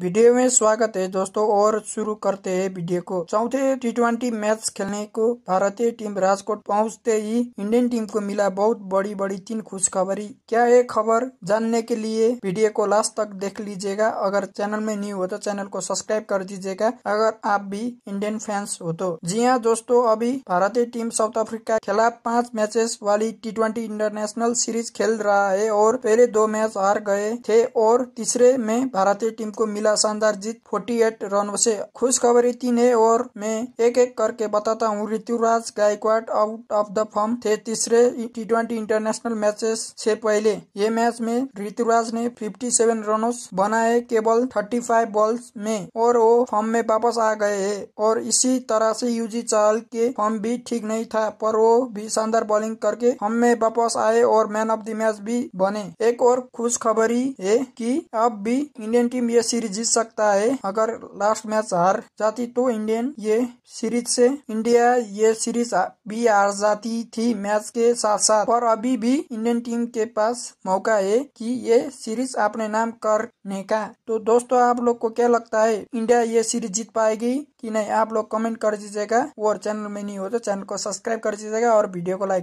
video में स्वागत है दोस्तों और शुरू करते हैं वीडियो को चौथे टी मैच खेलने को भारतीय टीम राजकोट पहुंचते ही इंडियन टीम को मिला बहुत बड़ी बड़ी तीन खुशखबरी क्या ये खबर जानने के लिए वीडियो को लास्ट तक देख लीजिएगा अगर चैनल में न्यू हो तो चैनल को सब्सक्राइब कर दीजिएगा अगर आप भी इंडियन फैंस हो तो जी हाँ दोस्तों अभी भारतीय टीम साउथ अफ्रीका खिलाफ पांच मैचेस वाली टी इंटरनेशनल सीरीज खेल रहा है और पहले दो मैच हार गए थे और तीसरे में भारतीय टीम को मिल मिला शानदार जीत 48 रन से खुशखबरी तीन है और मैं एक एक करके बताता हूँ Ruturaj Gaikwad out of the form थे तीसरे टी ट्वेंटी इंटरनेशनल मैचेस से पहले ये मैच में ऋतुराज ने 57 रनों बनाए केवल 35 बॉल्स में और वो फॉर्म में वापस आ गए है और इसी तरह से यूजी चाहल के फॉर्म भी ठीक नहीं था पर वो भी शानदार बॉलिंग करके फॉर्म में वापस आए और मैन ऑफ द मैच भी बने एक और खुश खबरी है कि अब भी इंडियन टीम ये सीरीज जीत सकता है अगर लास्ट मैच हार जाती तो इंडियन ये सीरीज से इंडिया ये सीरीज भी हार जाती थी मैच के साथ साथ पर अभी भी इंडियन टीम के पास मौका है कि ये सीरीज अपने नाम करने का तो दोस्तों आप लोग को क्या लगता है इंडिया ये सीरीज जीत पाएगी कि नहीं आप लोग कमेंट कर दीजिएगा और चैनल में नहीं हो तो चैनल को सब्सक्राइब कर दीजिएगा और वीडियो को लाइक